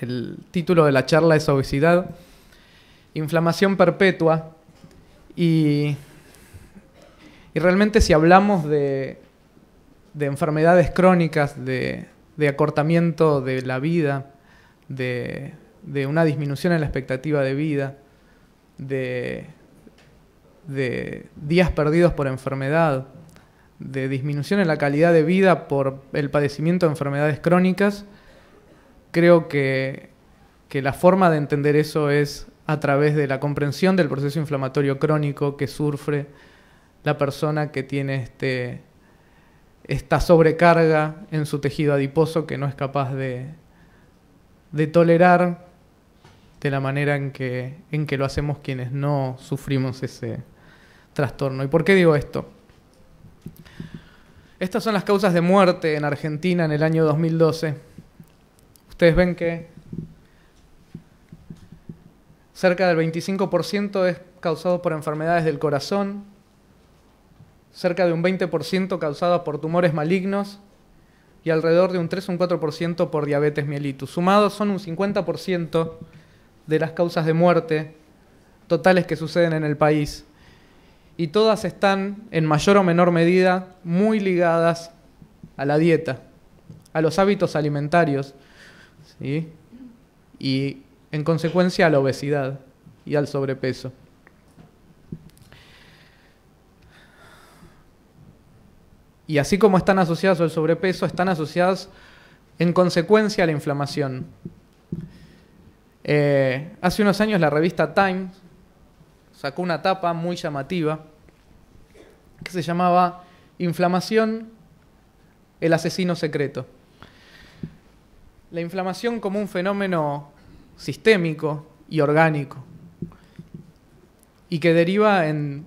El título de la charla es obesidad, inflamación perpetua y, y realmente si hablamos de, enfermedades crónicas, de, acortamiento de la vida, de, una disminución en la expectativa de vida, de días perdidos por enfermedad, de disminución en la calidad de vida por el padecimiento de enfermedades crónicas, creo que, la forma de entender eso es a través de la comprensión del proceso inflamatorio crónico que sufre la persona que tiene este, esta sobrecarga en su tejido adiposo que no es capaz de, de tolerar de la manera en que, en que lo hacemos quienes no sufrimos ese trastorno. ¿Y por qué digo esto? Estas son las causas de muerte en Argentina en el año 2012 ustedes ven que cerca del 25% es causado por enfermedades del corazón, cerca de un 20% causado por tumores malignos y alrededor de un 3 o un 4% por diabetes mellitus. Sumados son un 50% de las causas de muerte totales que suceden en el país. Y todas están, en mayor o menor medida, muy ligadas a la dieta, a los hábitos alimentarios, y en consecuencia a la obesidad y al sobrepeso. Y así como están asociados al sobrepeso, están asociadas en consecuencia a la inflamación. Eh, hace unos años la revista Time sacó una tapa muy llamativa que se llamaba Inflamación, el asesino secreto la inflamación como un fenómeno sistémico y orgánico y que deriva en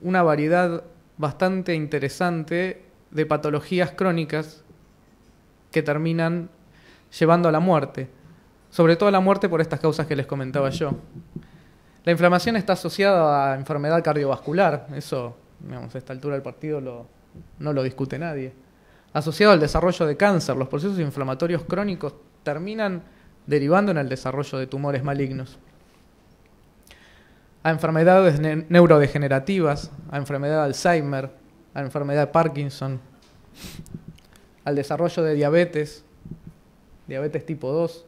una variedad bastante interesante de patologías crónicas que terminan llevando a la muerte, sobre todo a la muerte por estas causas que les comentaba yo. La inflamación está asociada a enfermedad cardiovascular, eso digamos, a esta altura del partido no lo discute nadie asociado al desarrollo de cáncer. Los procesos inflamatorios crónicos terminan derivando en el desarrollo de tumores malignos. A enfermedades neurodegenerativas, a enfermedad de Alzheimer, a enfermedad de Parkinson, al desarrollo de diabetes, diabetes tipo 2,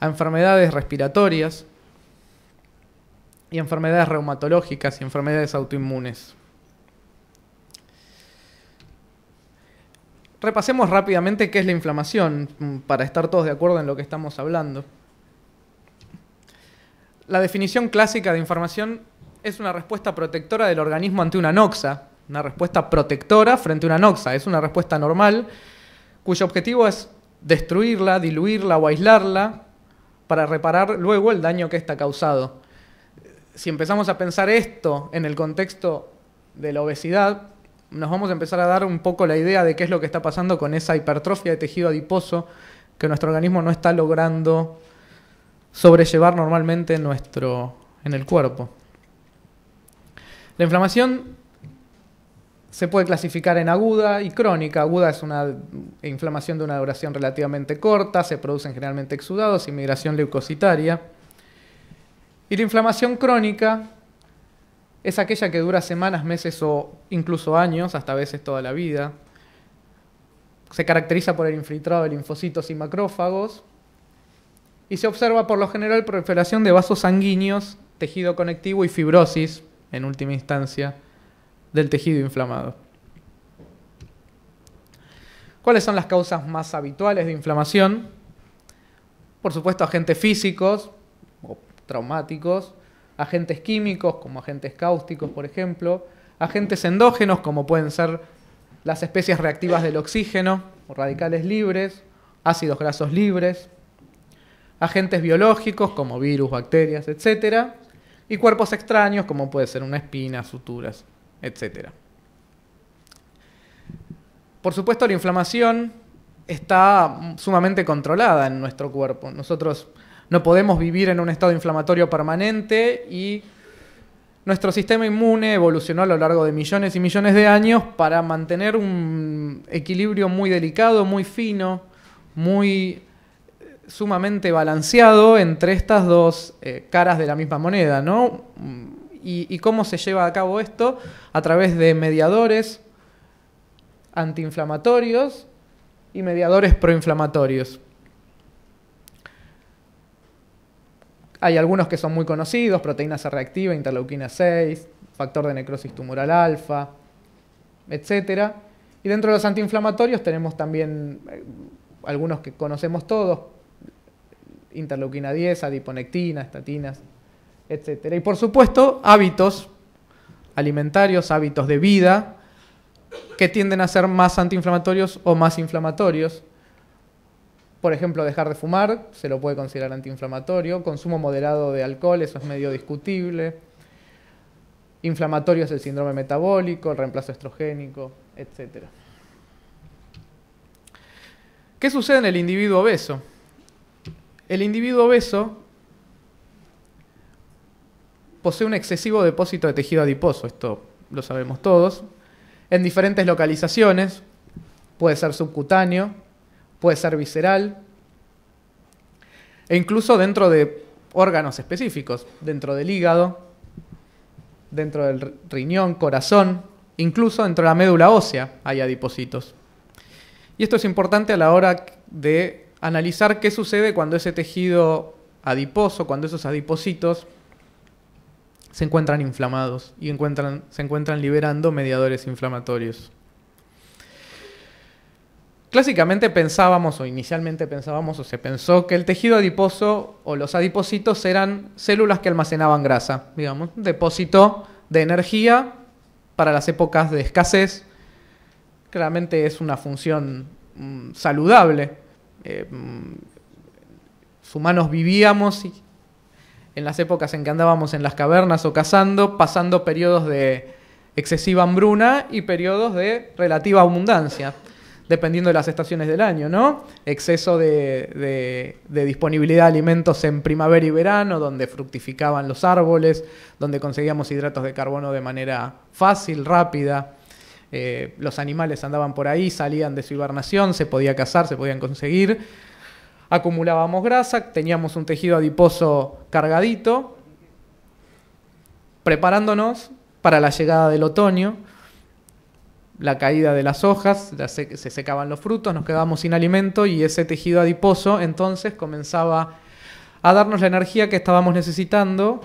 a enfermedades respiratorias y enfermedades reumatológicas y enfermedades autoinmunes. Repasemos rápidamente qué es la inflamación, mm, para estar todos de acuerdo en lo que estamos hablando. La definición clásica de inflamación es una respuesta protectora del organismo ante una noxa, una respuesta protectora frente a una noxa, es una respuesta normal cuyo objetivo es destruirla, diluirla o aislarla para reparar luego el daño que está causado. Si empezamos a pensar esto en el contexto de la obesidad, nos vamos a empezar a dar un poco la idea de qué es lo que está pasando con esa hipertrofia de tejido adiposo que nuestro organismo no está logrando sobrellevar normalmente en, nuestro, en el cuerpo. La inflamación se puede clasificar en aguda y crónica. Aguda es una inflamación de una duración relativamente corta, se producen generalmente exudados y migración leucocitaria. Y la inflamación crónica es aquella que dura semanas, meses o incluso años, hasta veces toda la vida. Se caracteriza por el infiltrado de linfocitos y macrófagos y se observa por lo general proliferación de vasos sanguíneos, tejido conectivo y fibrosis, en última instancia, del tejido inflamado. ¿Cuáles son las causas más habituales de inflamación? Por supuesto, agentes físicos o traumáticos, agentes químicos como agentes cáusticos, por ejemplo, agentes endógenos como pueden ser las especies reactivas del oxígeno, radicales libres, ácidos grasos libres, agentes biológicos como virus, bacterias, etc. Y cuerpos extraños como puede ser una espina, suturas, etc. Por supuesto, la inflamación está sumamente controlada en nuestro cuerpo. Nosotros no podemos vivir en un estado inflamatorio permanente y nuestro sistema inmune evolucionó a lo largo de millones y millones de años para mantener un equilibrio muy delicado, muy fino, muy eh, sumamente balanceado entre estas dos eh, caras de la misma moneda, ¿no? y, cómo se lleva a cabo esto a través de mediadores antiinflamatorios y mediadores proinflamatorios. Hay algunos que son muy conocidos, proteína C reactiva, interleuquina 6, factor de necrosis tumoral alfa, etc. Y dentro de los antiinflamatorios tenemos también eh, algunos que conocemos todos, interleuquina 10, adiponectina, estatinas, etc. Y por supuesto, hábitos alimentarios, hábitos de vida, que tienden a ser más antiinflamatorios o más inflamatorios. Por ejemplo, dejar de fumar se lo puede considerar antiinflamatorio. Consumo moderado de alcohol, eso es medio discutible. Inflamatorio es el síndrome metabólico, el reemplazo estrogénico, etc. ¿Qué sucede en el individuo obeso? El individuo obeso posee un excesivo depósito de tejido adiposo, esto lo sabemos todos, en diferentes localizaciones, puede ser subcutáneo, puede ser visceral, e incluso dentro de órganos específicos, dentro del hígado, dentro del riñón, corazón, incluso dentro de la médula ósea hay adipocitos. Y esto es importante a la hora de analizar qué sucede cuando ese tejido adiposo, cuando esos adipocitos se encuentran inflamados y se encuentran liberando mediadores inflamatorios. Clásicamente pensábamos, o inicialmente pensábamos, o se pensó que el tejido adiposo o los adipocitos eran células que almacenaban grasa, digamos, depósito de energía para las épocas de escasez. Claramente es una función mm, saludable. Eh, mm, humanos vivíamos en las épocas en que andábamos en las cavernas o cazando, pasando periodos de excesiva hambruna y periodos de relativa abundancia dependiendo de las estaciones del año, ¿no? Exceso de, disponibilidad de alimentos en primavera y verano, donde fructificaban los árboles, donde conseguíamos hidratos de carbono de manera fácil, rápida. Eh, los animales andaban por ahí, salían de su hibernación, se podía cazar, se podían conseguir. Acumulábamos grasa, teníamos un tejido adiposo cargadito, preparándonos para la llegada del otoño la caída de las hojas, se, se secaban los frutos, nos quedábamos sin alimento y ese tejido adiposo entonces comenzaba a darnos la energía que estábamos necesitando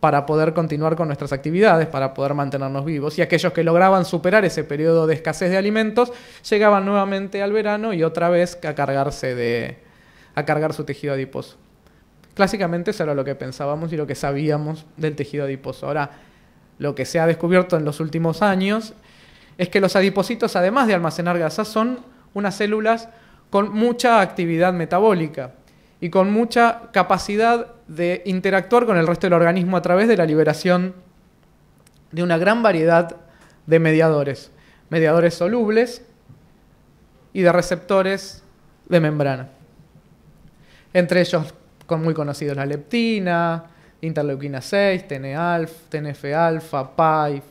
para poder continuar con nuestras actividades, para poder mantenernos vivos. Y aquellos que lograban superar ese periodo de escasez de alimentos llegaban nuevamente al verano y otra vez a cargarse de a cargar su tejido adiposo. Clásicamente eso era lo que pensábamos y lo que sabíamos del tejido adiposo. Ahora, lo que se ha descubierto en los últimos años es que los adipocitos, además de almacenar gasas, son unas células con mucha actividad metabólica y con mucha capacidad de interactuar con el resto del organismo a través de la liberación de una gran variedad de mediadores, mediadores solubles y de receptores de membrana. Entre ellos, muy conocidos, la leptina, interleuquina 6, TNF, TNF alfa, PAI,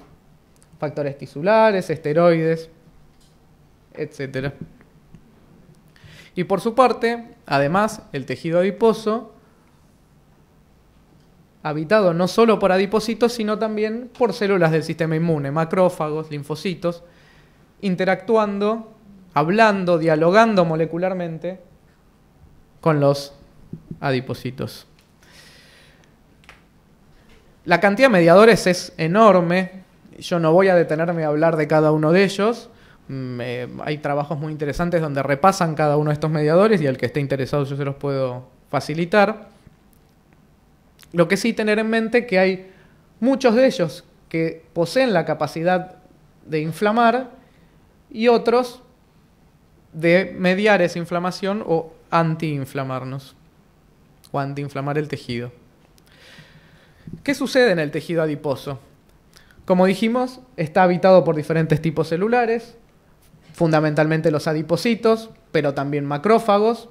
factores tisulares, esteroides, etc. Y por su parte, además, el tejido adiposo, habitado no solo por adipocitos, sino también por células del sistema inmune, macrófagos, linfocitos, interactuando, hablando, dialogando molecularmente con los adipocitos. La cantidad de mediadores es enorme. Yo no voy a detenerme a hablar de cada uno de ellos. Mm, eh, hay trabajos muy interesantes donde repasan cada uno de estos mediadores y al que esté interesado yo se los puedo facilitar. Lo que sí tener en mente que hay muchos de ellos que poseen la capacidad de inflamar y otros de mediar esa inflamación o antiinflamarnos o antiinflamar el tejido. ¿Qué sucede en el tejido adiposo? Como dijimos, está habitado por diferentes tipos celulares, fundamentalmente los adipocitos, pero también macrófagos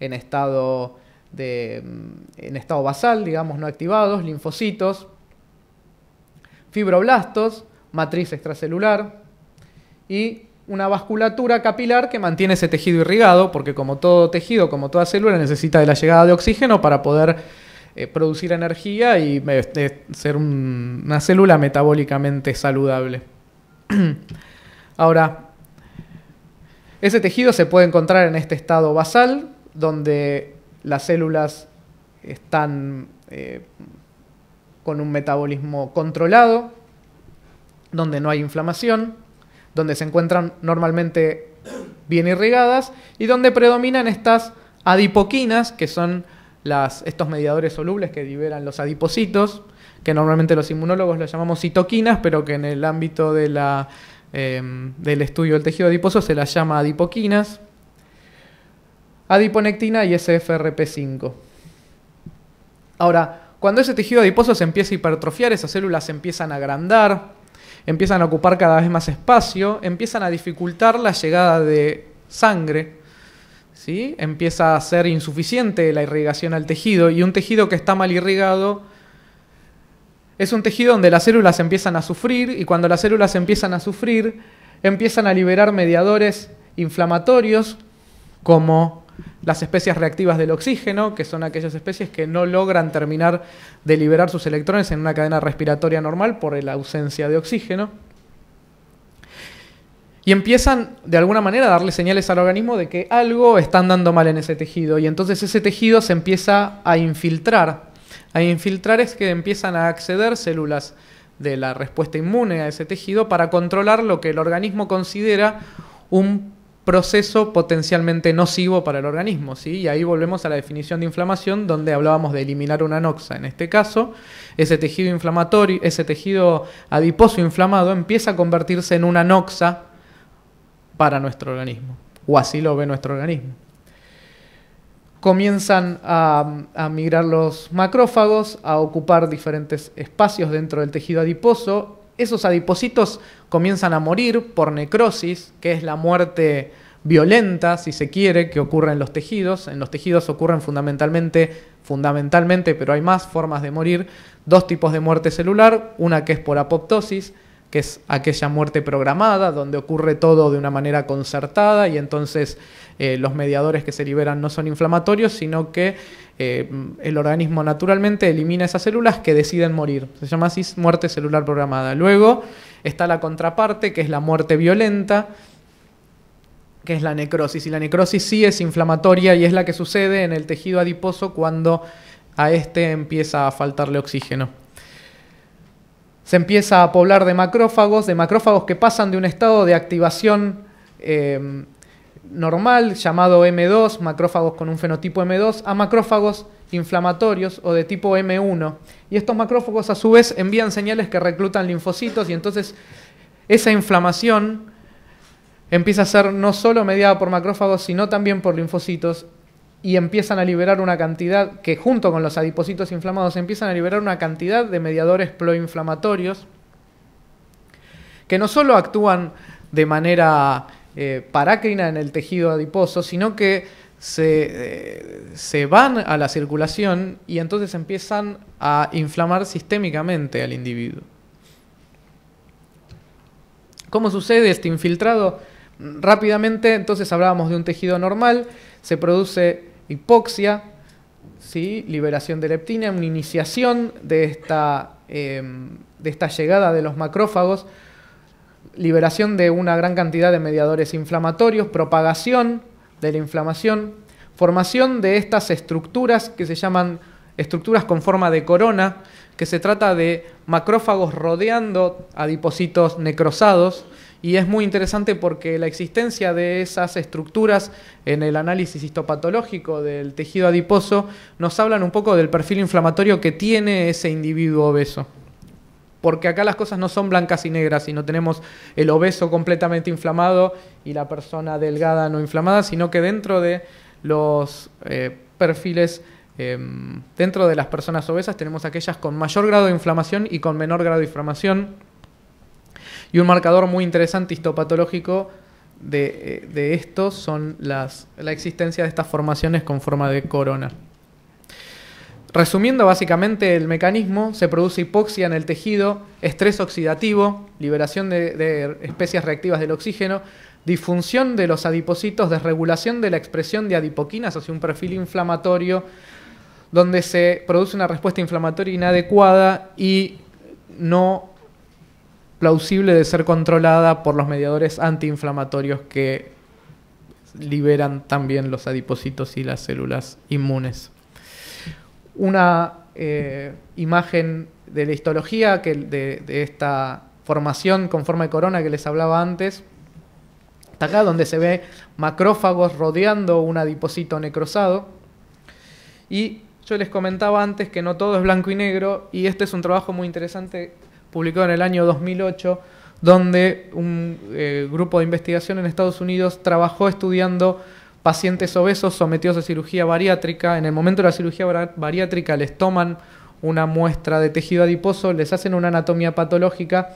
en estado, mm, en estado basal, digamos, no activados, linfocitos, fibroblastos, matriz extracelular y una vasculatura capilar que mantiene ese tejido irrigado, porque como todo tejido, como toda célula, necesita de la llegada de oxígeno para poder eh, producir energía y este, ser una célula metabólicamente saludable. Ahora, ese tejido se puede encontrar en este estado basal, donde las células están eh, con un metabolismo controlado, donde no hay inflamación, donde se encuentran normalmente bien irrigadas y donde predominan estas adipoquinas, que son estos mediadores solubles que liberan los adipocitos, que normalmente los inmunólogos los llamamos citoquinas, pero que en el ámbito de la, em, del estudio del tejido adiposo se las llama adipoquinas, adiponectina y SFRP5. Ahora, cuando ese tejido adiposo se empieza a hipertrofiar, esas células empiezan a agrandar, empiezan a ocupar cada vez más espacio, empiezan a dificultar la llegada de sangre Empieza a ser insuficiente la irrigación al tejido y un tejido que está mal irrigado es un tejido donde las células empiezan a sufrir y cuando las células empiezan a sufrir empiezan a liberar mediadores inflamatorios como las especies reactivas del oxígeno, que son aquellas especies que no logran terminar de liberar sus electrones en una cadena respiratoria normal por la ausencia de oxígeno. Y empiezan de alguna manera a darle señales al organismo de que algo está andando mal en ese tejido. Y entonces ese tejido se empieza a infiltrar. A infiltrar es que empiezan a acceder células de la respuesta inmune a ese tejido para controlar lo que el organismo considera un proceso potencialmente nocivo para el organismo. Y ahí volvemos a la definición de inflamación, donde hablábamos de eliminar una noxa. En este caso, ese tejido inflamatorio, ese tejido adiposo inflamado empieza a convertirse en una noxa para nuestro organismo, o así lo ve nuestro organismo. Comienzan a, migrar los macrófagos, a ocupar diferentes espacios dentro del tejido adiposo. Esos adipocitos comienzan a morir por necrosis, que es la muerte violenta, si se quiere, que ocurre en los tejidos. En los tejidos ocurren fundamentalmente, fundamentalmente, pero hay más formas de morir, dos tipos de muerte celular, una que es por apoptosis es aquella muerte programada, donde ocurre todo de una manera concertada y entonces eh, los mediadores que se liberan no son inflamatorios, sino que eh, el organismo naturalmente elimina esas células que deciden morir. Se llama así muerte celular programada. Luego está la contraparte, que es la muerte violenta, que es la necrosis. Y la necrosis sí es inflamatoria y es la que sucede en el tejido adiposo cuando a este empieza a faltarle oxígeno se empieza a poblar de macrófagos, de macrófagos que pasan de un estado de activación eh, normal llamado M2, macrófagos con un fenotipo M2, a macrófagos inflamatorios o de tipo M1. Y estos macrófagos a su vez envían señales que reclutan linfocitos y entonces esa inflamación empieza a ser no solo mediada por macrófagos, sino también por linfocitos y empiezan a liberar una cantidad, que junto con los adipocitos inflamados empiezan a liberar una cantidad de mediadores proinflamatorios que no solo actúan de manera eh, parácrina en el tejido adiposo, sino que se, eh, se van a la circulación y entonces empiezan a inflamar sistémicamente al individuo. ¿Cómo sucede este infiltrado? Rápidamente, entonces hablábamos de un tejido normal, se produce hipoxia, ¿sí? liberación de leptina, una iniciación de esta, em, de esta llegada de los macrófagos, liberación de una gran cantidad de mediadores inflamatorios, propagación de la inflamación, formación de estas estructuras que se llaman estructuras con forma de corona, que se trata de macrófagos rodeando adipositos necrosados, y es muy interesante porque la existencia de esas estructuras en el análisis histopatológico del tejido adiposo nos hablan un poco del perfil inflamatorio que tiene ese individuo obeso porque acá las cosas no son blancas y negras, sino tenemos el obeso completamente inflamado y la persona delgada no inflamada, sino que dentro de los eh, perfiles, em, dentro de las personas obesas tenemos aquellas con mayor grado de inflamación y con menor grado de inflamación y un marcador muy interesante histopatológico eh, de, esto son las, la existencia de estas formaciones con forma de corona. Resumiendo básicamente el mecanismo, se produce hipoxia en el tejido, estrés oxidativo, liberación de, de especies reactivas del oxígeno, disfunción de los adipocitos, desregulación de la expresión de adipoquinas hacia un perfil inflamatorio, donde se produce una respuesta inflamatoria inadecuada y no plausible de ser controlada por los mediadores antiinflamatorios que liberan también los adipocitos y las células inmunes. Una eh, imagen de la histología de, esta formación con forma de corona que les hablaba antes, está acá donde se ve macrófagos rodeando un adipocito necrosado. Y yo les comentaba antes que no todo es blanco y negro, y este es un trabajo muy interesante publicado en el año 2008, donde un eh, grupo de investigación en Estados Unidos trabajó estudiando pacientes obesos sometidos a cirugía bariátrica. En el momento de la cirugía bariátrica les toman una muestra de tejido adiposo, les hacen una anatomía patológica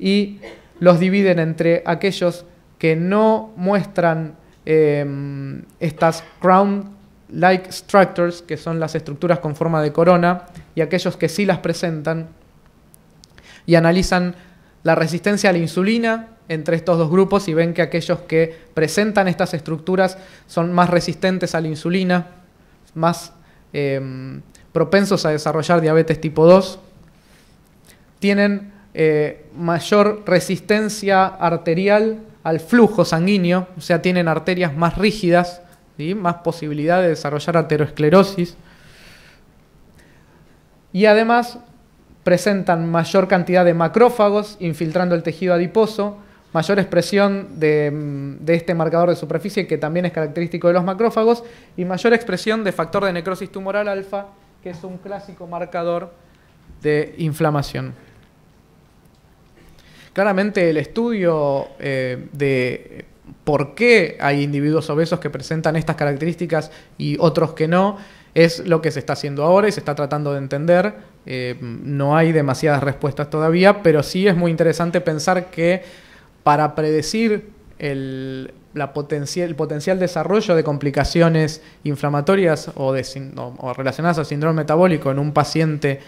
y los dividen entre aquellos que no muestran em, estas crown-like structures, que son las estructuras con forma de corona, y aquellos que sí las presentan, y analizan la resistencia a la insulina entre estos dos grupos y ven que aquellos que presentan estas estructuras son más resistentes a la insulina, más em, propensos a desarrollar diabetes tipo 2, tienen eh, mayor resistencia arterial al flujo sanguíneo, o sea, tienen arterias más rígidas, y más posibilidad de desarrollar ateroesclerosis. Y además presentan mayor cantidad de macrófagos infiltrando el tejido adiposo, mayor expresión mm, de, este marcador de superficie que también es característico de los macrófagos y mayor expresión de factor de necrosis tumoral alfa, que es un clásico marcador de inflamación. Claramente el estudio eh, de por qué hay individuos obesos que presentan estas características y otros que no es lo que se está haciendo ahora y se está tratando de entender. Eh, no hay demasiadas respuestas todavía, pero sí es muy interesante pensar que para predecir el, la el potencial desarrollo de complicaciones inflamatorias o, relacionadas al síndrome metabólico en un paciente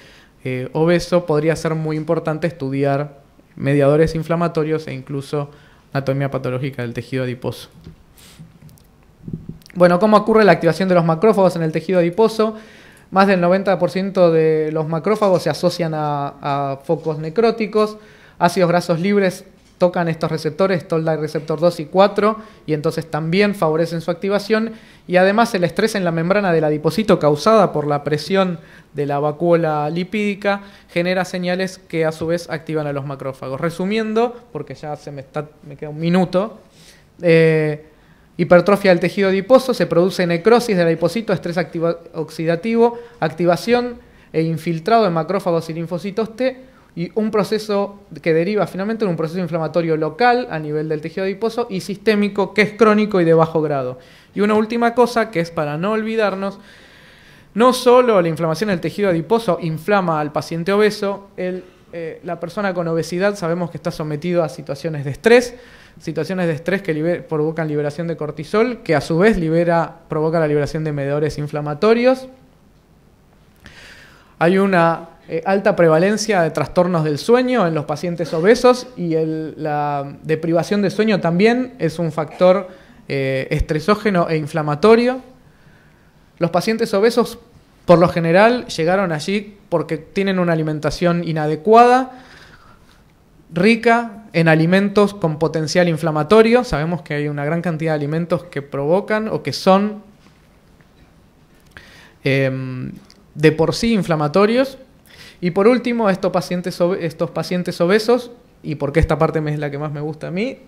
eh, obeso, podría ser muy importante estudiar mediadores inflamatorios e incluso anatomía patológica del tejido adiposo. Bueno, ¿cómo ocurre la activación de los macrófagos en el tejido adiposo? Más del 90% de los macrófagos se asocian a, focos necróticos, ácidos grasos libres tocan estos receptores, Toll-like receptor 2 y 4, y entonces también favorecen su activación, y además el estrés en la membrana del adipocito causada por la presión de la vacuola lipídica genera señales que a su vez activan a los macrófagos. Resumiendo, porque ya se me, está, me queda un minuto, eh, Hipertrofia del tejido adiposo, se produce necrosis del adipocito, estrés oxidativo, activación e infiltrado de macrófagos y linfocitos T, y un proceso que deriva finalmente en un proceso inflamatorio local a nivel del tejido adiposo y sistémico que es crónico y de bajo grado. Y una última cosa que es para no olvidarnos, no solo la inflamación del tejido adiposo inflama al paciente obeso, el eh, la persona con obesidad sabemos que está sometido a situaciones de estrés, situaciones de estrés que provocan liberación de cortisol, que a su vez libera, provoca la liberación de mediadores inflamatorios. Hay una eh, alta prevalencia de trastornos del sueño en los pacientes obesos y la deprivación de sueño también es un factor eh, estresógeno e inflamatorio. Los pacientes obesos por lo general llegaron allí porque tienen una alimentación inadecuada, rica en alimentos con potencial inflamatorio. Sabemos que hay una gran cantidad de alimentos que provocan o que son em, de por sí inflamatorios. Y por último, estos pacientes, estos pacientes obesos, y porque esta parte es la que más me gusta a mí,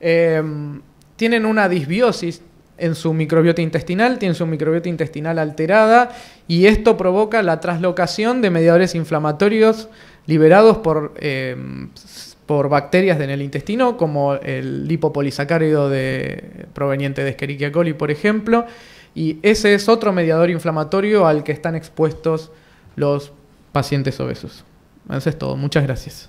em, tienen una disbiosis en su microbiota intestinal, tiene su microbiota intestinal alterada y esto provoca la traslocación de mediadores inflamatorios liberados por, em, por bacterias en el intestino, como el lipopolisacárido de, proveniente de Escherichia coli, por ejemplo, y ese es otro mediador inflamatorio al que están expuestos los pacientes obesos. Eso es todo. Muchas gracias.